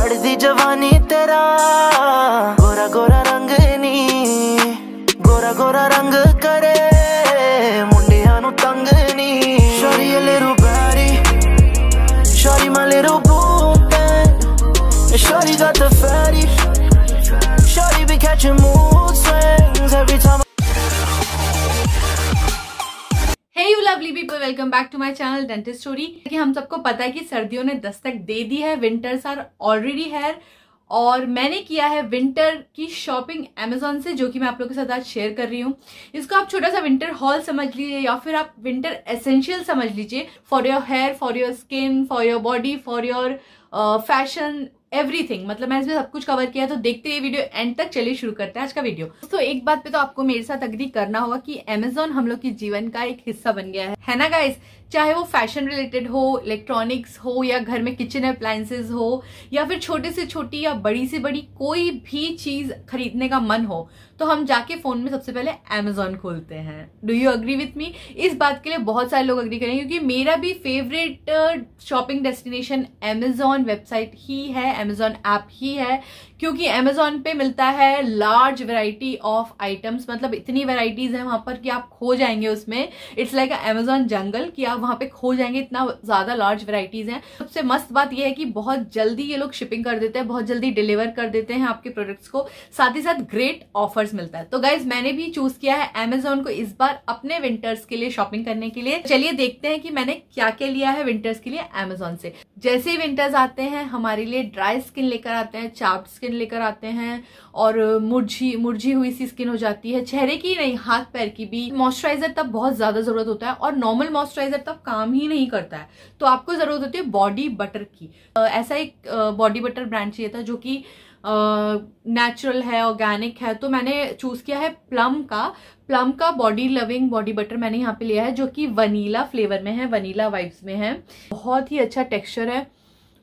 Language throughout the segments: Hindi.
ਚੜਦੀ ਜਵਾਨੀ ਤੇਰਾ ਗੋਰਾ ਗੋਰਾ ਰੰਗ ਨੀ ਗੋਰਾ ਗੋਰਾ ਰੰਗ ਕਰੇ ਮੁੰਡਿਆਂ ਨੂੰ ਤੰਗ ਨੀ sorry a berry sorry my little ਬੂਟੇ sorry got the fairy sorry we catching move welcome back to my channel dentist story कि हम सबको पता है कि सर्दियों ने दस्तक दे दी है विंटर्स आर ऑलरेडी हेयर और मैंने किया है विंटर की शॉपिंग अमेजोन से जो कि मैं आप लोगों के साथ आज शेयर कर रही हूँ इसको आप छोटा सा विंटर हॉल समझ लीजिए या फिर आप विंटर एसेंशियल समझ लीजिए for your hair for your skin for your body for your fashion everything मतलब मैंने इसमें सब कुछ कवर किया तो देखते ये वीडियो एंड तक चलिए शुरू करते हैं आज का वीडियो तो एक बात पे तो आपको मेरे साथ अग्री करना होगा कि अमेजोन हम लोग के जीवन का एक हिस्सा बन गया है है ना गाइस चाहे वो फैशन रिलेटेड हो इलेक्ट्रॉनिक्स हो या घर में किचन अप्लायंसेज हो या फिर छोटे से छोटी या बड़ी से बड़ी कोई भी चीज खरीदने का मन हो तो हम जाके फोन में सबसे पहले अमेजोन खोलते हैं do you agree with me इस बात के लिए बहुत सारे लोग अग्री करेंगे क्योंकि मेरा भी favourite shopping destination Amazon website ही है अमेजोन ऐप ही है क्योंकि अमेजोन पे मिलता है लार्ज वेराइटी ऑफ आइटम्स मतलब इतनी वेराइटीज है वहां पर कि आप खो जाएंगे उसमें इट्स लाइक अमेजोन जंगल कि आप वहां पे खो जाएंगे इतना ज्यादा लार्ज वेराइटीज हैं सबसे मस्त बात यह है कि बहुत जल्दी ये लोग शिपिंग कर देते हैं बहुत जल्दी डिलीवर कर देते हैं आपके प्रोडक्ट्स को साथ ही साथ ग्रेट ऑफर्स मिलता है तो गाइज मैंने भी चूज किया है अमेजोन को इस बार अपने विंटर्स के लिए शॉपिंग करने के लिए चलिए देखते हैं कि मैंने क्या क्या लिया है विंटर्स के लिए अमेजोन से जैसे ही विंटर्स आते हैं हमारे लिए ड्राई स्किन लेकर आते हैं चार्प स्किन स्किन लेकर आते हैं और मुरझी मुरझी हुई सी स्किन हो जाती है चेहरे की नहीं हाथ पैर की भी मॉइस्चराइजर तब बहुत ज्यादा जरूरत होता है और नॉर्मल मॉइस्चराइजर तब काम ही नहीं करता है तो आपको जरूरत होती है बॉडी बटर की ऐसा एक बॉडी बटर ब्रांड चाहिए था जो कि नेचुरल है ऑर्गेनिक है तो मैंने चूज़ किया है प्लम का प्लम का बॉडी लविंग बॉडी बटर मैंने यहाँ पे लिया है जो कि वनीला फ्लेवर में है वनीला वाइब्स में है बहुत ही अच्छा टेक्सचर है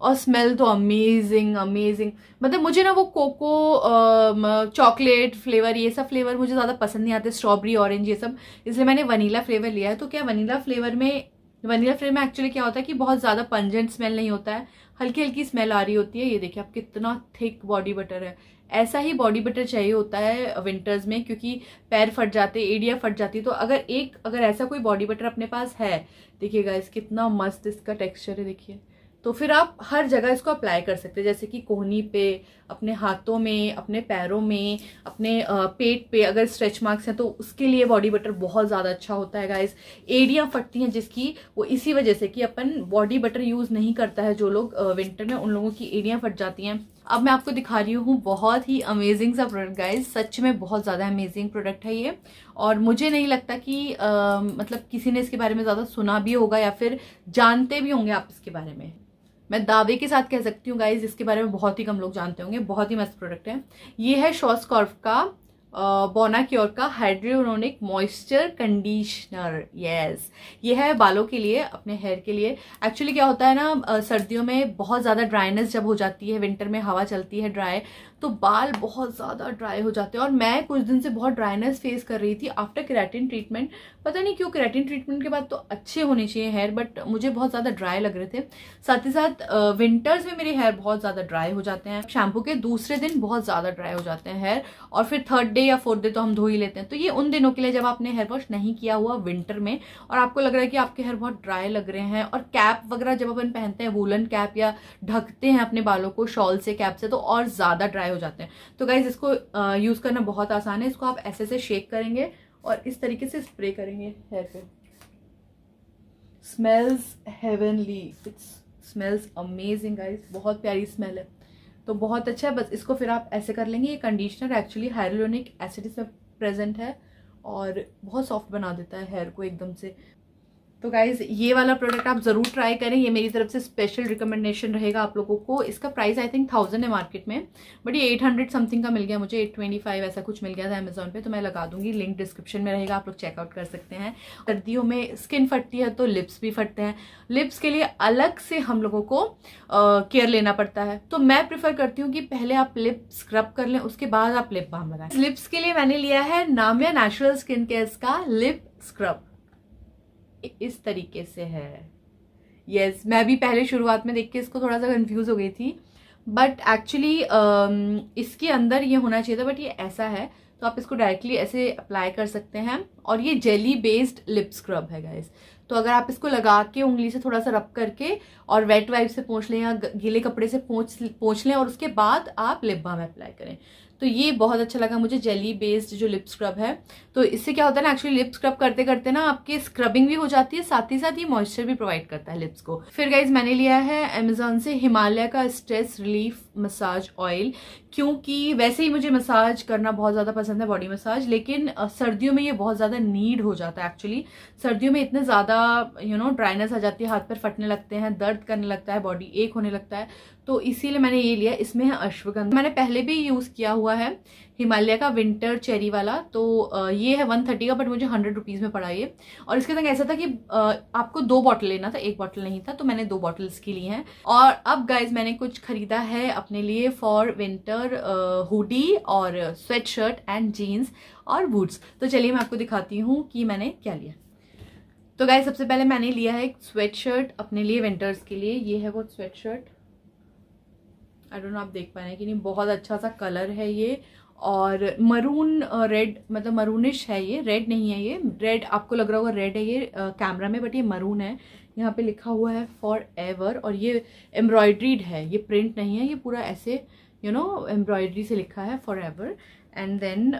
और स्मेल तो अमेजिंग अमेजिंग मतलब मुझे ना वो कोको चॉकलेट फ्लेवर ये सब फ्लेवर मुझे ज़्यादा पसंद नहीं आते स्ट्रॉबेरी ऑरेंज ये सब इसलिए मैंने वनीला फ्लेवर लिया है तो क्या वनीला फ्लेवर में वनीला फ्लेवर में एक्चुअली क्या होता है कि बहुत ज़्यादा पंजेंट स्मेल नहीं होता है हल्की हल्की स्मेल आ रही होती है ये देखिए आप कितना थिक बॉडी बटर है ऐसा ही बॉडी बटर चाहिए होता है विंटर्स में क्योंकि पैर फट जाते एडिया फट जाती तो अगर एक अगर ऐसा कोई बॉडी बटर अपने पास है देखिएगा इस कितना मस्त इसका टेक्स्चर है देखिए तो फिर आप हर जगह इसको अप्लाई कर सकते हैं जैसे कि कोहनी पे अपने हाथों में अपने पैरों में अपने पेट पे अगर स्ट्रेच मार्क्स हैं तो उसके लिए बॉडी बटर बहुत ज़्यादा अच्छा होता है गाइस एड़ियाँ फटती हैं जिसकी वो इसी वजह से कि अपन बॉडी बटर यूज़ नहीं करता है जो लोग विंटर में उन लोगों की एड़ियाँ फट जाती हैं अब मैं आपको दिखा रही हूँ बहुत ही अमेजिंग सा प्रोडक्ट गाइस सच में बहुत ज़्यादा अमेजिंग प्रोडक्ट है ये और मुझे नहीं लगता कि आ, मतलब किसी ने इसके बारे में ज़्यादा सुना भी होगा या फिर जानते भी होंगे आप इसके बारे में मैं दावे के साथ कह सकती हूँ गाइज इसके बारे में बहुत ही कम लोग जानते होंगे बहुत ही मस्त प्रोडक्ट है ये है शॉस्कॉर्फ का बोना क्योर का हाइड्रोनिक मॉइस्चर कंडीशनर यस ये है बालों के लिए अपने हेयर के लिए एक्चुअली क्या होता है ना सर्दियों में बहुत ज़्यादा ड्राइनेस जब हो जाती है विंटर में हवा चलती है ड्राई तो बाल बहुत ज़्यादा ड्राई हो जाते हैं और मैं कुछ दिन से बहुत ड्राइनेस फेस कर रही थी आफ्टर क्रैटिन ट्रीटमेंट पता नहीं क्यों क्रैटिन ट्रीटमेंट के बाद तो अच्छे होने चाहिए हेयर बट मुझे बहुत ज़्यादा ड्राई लग रहे थे साथ ही साथ विंटर्स में मेरे हेयर बहुत ज़्यादा ड्राई हो जाते हैं शैम्पू के दूसरे दिन बहुत ज़्यादा ड्राई हो जाते हैं हेयर और फिर थर्ड डे या फोर्थ डे तो हम धो ही लेते हैं तो ये उन दिनों के लिए जब आपने हेयर वॉश नहीं किया हुआ विंटर में और आपको लग रहा है कि आपके हेयर बहुत ड्राई लग रहे हैं और कैप वगैरह जब अपन पहनते हैं वूलन कैप या ढकते हैं अपने बालों को शॉल से कैप से तो और ज़्यादा ड्राई हो जाते हैं तो गाइज इसको यूज़ करना बहुत आसान है इसको आप ऐसे से शेक करेंगे और इस तरीके से स्प्रे करेंगे हेयर पे smells heavenly it's smells amazing guys बहुत प्यारी स्मेल है तो बहुत अच्छा है बस इसको फिर आप ऐसे कर लेंगे ये कंडीशनर एक्चुअली हाइरोनिक एसिड इसमें प्रेजेंट है और बहुत सॉफ्ट बना देता है हेयर को एकदम से तो गाइज ये वाला प्रोडक्ट आप ज़रूर ट्राई करें ये मेरी तरफ से स्पेशल रिकमेंडेशन रहेगा आप लोगों को इसका प्राइस आई थिंक थाउजेंड है मार्केट में बट ये एट हंड्रेड समथिंग का मिल गया मुझे एट ट्वेंटी फाइव ऐसा कुछ मिल गया था अमेजोन पे तो मैं लगा दूंगी लिंक डिस्क्रिप्शन में रहेगा आप लोग चेकआउट कर सकते हैं सर्दियों में स्किन फटती है तो लिप्स भी फटते हैं लिप्स के लिए अलग से हम लोगों को केयर लेना पड़ता है तो मैं प्रिफर करती हूँ कि पहले आप लिप स्क्रब कर लें उसके बाद आप लिप बाम लगाए लिप्स के लिए मैंने लिया है नामिया नेचुरल स्किन केयर का लिप स्क्रब इस तरीके से है यस yes, मैं भी पहले शुरुआत में देख के इसको थोड़ा सा कंफ्यूज हो गई थी बट एक्चुअली uh, इसके अंदर ये होना चाहिए था बट ये ऐसा है तो आप इसको डायरेक्टली ऐसे अप्लाई कर सकते हैं और ये जेली बेस्ड लिप स्क्रब है गाइस तो अगर आप इसको लगा के उंगली से थोड़ा सा रब करके और वेट वाइप से पोंछ लें या गीले कपड़े से पोंछ पोंछ लें और उसके बाद आप लिप बाम अप्लाई करें तो ये बहुत अच्छा लगा मुझे जेली बेस्ड जो लिप स्क्रब है तो इससे क्या होता है ना एक्चुअली लिप स्क्रब करते करते ना आपकी स्क्रबिंग भी हो जाती है साथ ही साथ ये मॉइस्चर भी प्रोवाइड करता है लिप्स को फिर गाइज मैंने लिया है अमेजोन से हिमालय का स्ट्रेस रिलीफ मसाज ऑयल क्योंकि वैसे ही मुझे मसाज करना बहुत ज़्यादा पसंद है बॉडी मसाज लेकिन सर्दियों में ये बहुत ज़्यादा नीड हो जाता है एक्चुअली सर्दियों में इतने ज़्यादा यू नो ड्राइनेस आ जाती है हाथ पर फटने लगते हैं दर्द करने लगता है बॉडी एक होने लगता है तो इसीलिए मैंने ये लिया इसमें है अश्वगंधा मैंने पहले भी यूज़ किया हुआ हुआ है हिमालय का विंटर चेरी वाला तो ये है वन थर्टी का बट मुझे हंड्रेड रुपीज़ में पड़ा ये और इसके संग ऐसा था कि आपको दो बॉटल लेना था एक बॉटल नहीं था तो मैंने दो बॉटल्स की ली हैं और अब गाइज मैंने कुछ खरीदा है अपने लिए फॉर विंटर हुडी और स्वेट शर्ट एंड जीन्स और बूट्स तो चलिए मैं आपको दिखाती हूँ कि मैंने क्या लिया तो गाय सबसे पहले मैंने लिया है एक स्वेट शर्ट अपने लिए विंटर्स के लिए ये है वो sweatshirt I don't know आप देख पा रहे हैं कि नहीं बहुत अच्छा सा कलर है ये और मरून रेड मतलब मरूनिश है ये रेड नहीं है ये रेड आपको लग रहा होगा रेड है ये कैमरा में बट ये मरून है यहाँ पे लिखा हुआ है फॉर एवर और ये एम्ब्रॉयड्रीड है ये प्रिंट नहीं है ये पूरा ऐसे यू नो एम्ब्रॉयड्री से लिखा है फॉर एवर एंड देन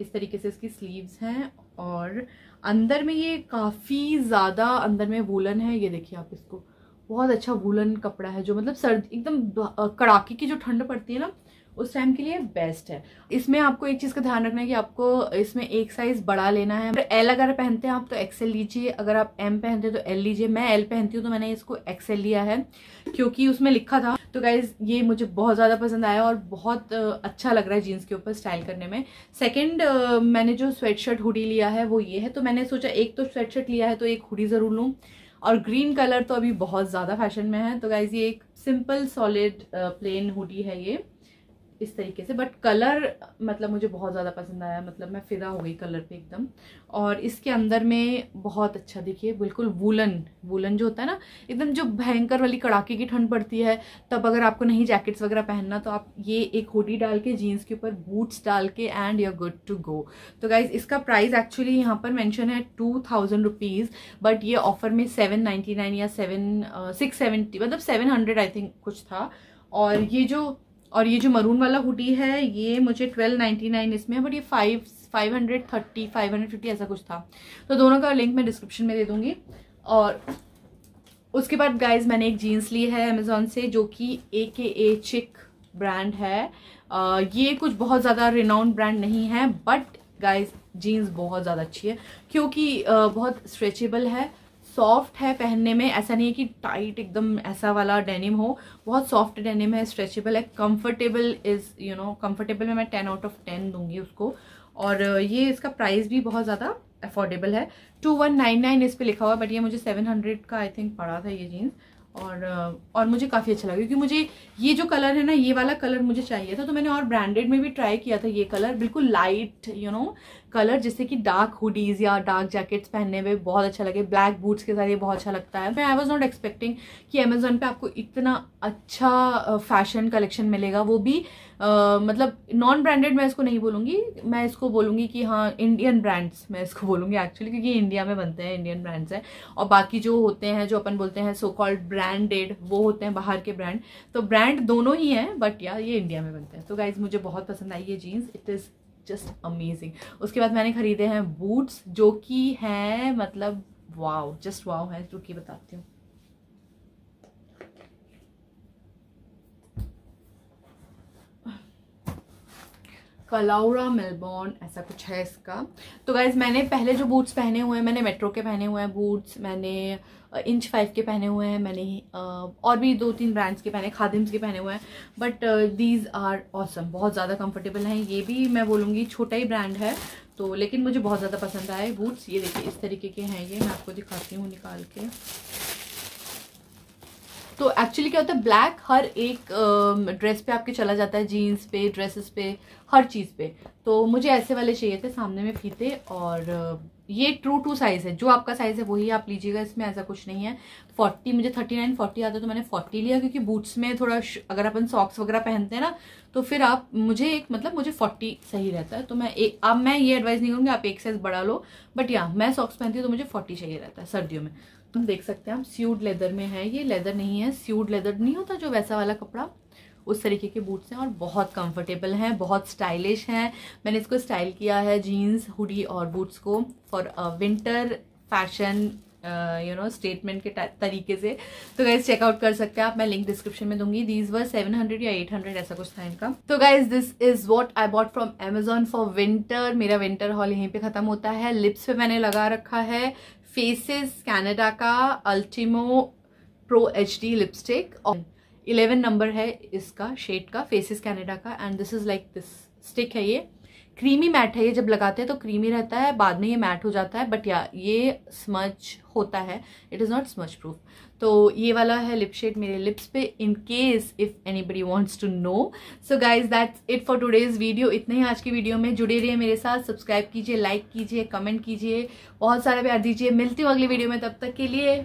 इस तरीके से इसकी स्लीव्स हैं और अंदर में ये काफ़ी ज़्यादा अंदर में वूलन है ये देखिए आप इसको बहुत अच्छा वुलन कपड़ा है जो मतलब सर्द एकदम कड़ाके की जो ठंड पड़ती है ना उस टाइम के लिए बेस्ट है इसमें आपको एक चीज़ का ध्यान रखना है कि आपको इसमें एक साइज बड़ा लेना है एल अगर पहनते हैं आप तो एक्सेल लीजिए अगर आप एम पहनते हैं तो एल लीजिए मैं एल पहनती हूँ तो मैंने इसको एक्सेल लिया है क्योंकि उसमें लिखा था तो गाइज ये मुझे बहुत ज़्यादा पसंद आया और बहुत अच्छा लग रहा है जीन्स के ऊपर स्टाइल करने में सेकेंड मैंने जो स्वेट शर्ट हुडी लिया है वो ये है तो मैंने सोचा एक तो स्वेट शर्ट लिया है तो एक हुडी ज़रूर लूँ और ग्रीन कलर तो अभी बहुत ज़्यादा फैशन में है तो गाइज ये एक सिंपल सॉलिड प्लेन हुडी है ये इस तरीके से बट कलर मतलब मुझे बहुत ज़्यादा पसंद आया मतलब मैं फिदा हो गई कलर पे एकदम और इसके अंदर में बहुत अच्छा देखिए बिल्कुल वूलन वूलन जो होता है ना एकदम जो भयंकर वाली कड़ाके की ठंड पड़ती है तब अगर आपको नहीं जैकेट्स वगैरह पहनना तो आप ये एक होडी डाल के जीन्स के ऊपर बूट्स डाल के and you good to go तो गाइज इसका प्राइस एक्चुअली यहाँ पर मैंशन है टू थाउजेंड रुपीज़ बट ये ऑफर में सेवन नाइन्टी नाइन या सेवन सिक्स सेवेंटी मतलब सेवन हंड्रेड आई थिंक कुछ था और ये जो और ये जो मरून वाला हुडी है ये मुझे ट्वेल्व नाइन्टी नाइन इसमें है बट ये five five hundred thirty five hundred fifty ऐसा कुछ था तो दोनों का लिंक मैं डिस्क्रिप्शन में दे दूँगी और उसके बाद गाइज मैंने एक जीन्स ली है अमेज़ोन से जो कि ए के ए चिक ब्रांड है आ, ये कुछ बहुत ज़्यादा रिनाउंड ब्रांड नहीं है बट गाइज जीन्स बहुत ज़्यादा अच्छी है क्योंकि आ, बहुत स्ट्रेचेबल है सॉफ्ट है पहनने में ऐसा नहीं है कि टाइट एकदम ऐसा वाला डेनिम हो बहुत सॉफ्ट डेनिम है स्ट्रेचेबल है comfortable is you know comfortable में मैं टेन आउट ऑफ टेन दूंगी उसको और ये इसका प्राइस भी बहुत ज़्यादा अफोर्डेबल है टू वन नाइन नाइन इस पर लिखा हुआ बट ये मुझे सेवन हंड्रेड का आई थिंक पड़ा था ये जीन्स और और मुझे काफ़ी अच्छा लगा क्योंकि मुझे ये जो कलर है ना ये वाला कलर मुझे चाहिए था तो मैंने और ब्रांडेड में भी ट्राई किया था ये कलर बिल्कुल लाइट यू नो कलर जिससे कि डार्क हुडीज़ या डार्क जैकेट्स पहनने में बहुत अच्छा लगे ब्लैक बूट्स के साथ ये बहुत अच्छा लगता है मैं आई वॉज नॉट एक्सपेक्टिंग कि अमेजोन पे आपको इतना अच्छा फैशन कलेक्शन मिलेगा वो भी Uh, मतलब नॉन ब्रांडेड मैं इसको नहीं बोलूँगी मैं इसको बोलूँगी कि हाँ इंडियन ब्रांड्स मैं इसको बोलूँगी एक्चुअली क्योंकि इंडिया में बनते हैं इंडियन ब्रांड्स हैं और बाकी जो होते हैं जो अपन बोलते हैं सो कॉल्ड ब्रांडेड वो होते हैं बाहर के ब्रांड तो ब्रांड दोनों ही हैं बट यार ये इंडिया में बनते हैं तो गाइज मुझे बहुत पसंद आई ये jeans it is just amazing उसके बाद मैंने ख़रीदे हैं बूट्स जो कि हैं मतलब वाव जस्ट वाव है जो कि बताती हूँ कलाउरा मेलबॉर्न ऐसा कुछ है इसका तो गाइज मैंने पहले जो बूट्स पहने हुए हैं मैंने मेट्रो के पहने हुए हैं बूट्स मैंने इंच uh, फाइव के पहने हुए हैं मैंने uh, और भी दो तीन ब्रांड्स के पहने खादिम्स के पहने हुए हैं बट दीज आर ऑसम बहुत ज़्यादा कंफर्टेबल हैं ये भी मैं बोलूँगी छोटा ही ब्रांड है तो लेकिन मुझे बहुत ज़्यादा पसंद आए बूट्स ये देखिए इस तरीके के हैं ये मैं आपको दिखाती हूँ निकाल के तो एक्चुअली क्या होता है ब्लैक हर एक ड्रेस uh, पे आपके चला जाता है जीन्स पे ड्रेसेस पे हर चीज़ पे तो मुझे ऐसे वाले चाहिए थे सामने में फीते और ये ट्रू टू साइज़ है जो आपका साइज़ है वही आप लीजिएगा इसमें ऐसा कुछ नहीं है फोर्टी मुझे थर्टी नाइन फोर्टी आता तो मैंने फोर्टी लिया क्योंकि बूट्स में थोड़ा अगर अपन सॉक्स वगैरह पहनते हैं ना तो फिर आप मुझे एक मतलब मुझे फोर्टी सही रहता है तो मैं एक अब मैं ये एडवाइस नहीं करूँगी आप एक साइज़ बढ़ा लो बट या मैं सॉक्स पहनती हूँ तो मुझे फोर्टी चाहिए रहता है सर्दियों में हम देख सकते हैं हम स्यूड लेदर में है ये लेदर नहीं है स्यूड लेदर नहीं होता जो वैसा वाला कपड़ा उस तरीके के बूट्स हैं और बहुत कंफर्टेबल हैं बहुत स्टाइलिश हैं मैंने इसको स्टाइल किया है जीन्स हुडी और बूट्स को for winter fashion you know statement के तरीके से तो गाइज चेकआउट कर सकते हैं आप मैं लिंक डिस्क्रिप्शन में दूंगी दीज वर 700 या 800 ऐसा कुछ था इनका तो guys this is what I bought from Amazon for winter मेरा विंटर हॉल यहीं पे खत्म होता है लिप्स पे मैंने लगा रखा है फेसेस कैनेडा का अल्टीमो प्रो एच लिपस्टिक और इलेवन नंबर है इसका शेड का फेसिस कैनेडा का and this is like this stick है ये क्रीमी मैट है ये जब लगाते हैं तो क्रीमी रहता है बाद में ये मैट हो जाता है बट या ये स्मच होता है it is not smudge proof तो ये वाला है लिप शेड मेरे लिप्स पे in case if anybody wants to know so guys that's it for today's video इतने ही आज की वीडियो में जुड़े रहिए मेरे साथ सब्सक्राइब कीजिए लाइक कीजिए कमेंट कीजिए बहुत सारा प्यार दीजिए मिलती हूँ अगली वीडियो में तब तक के लिए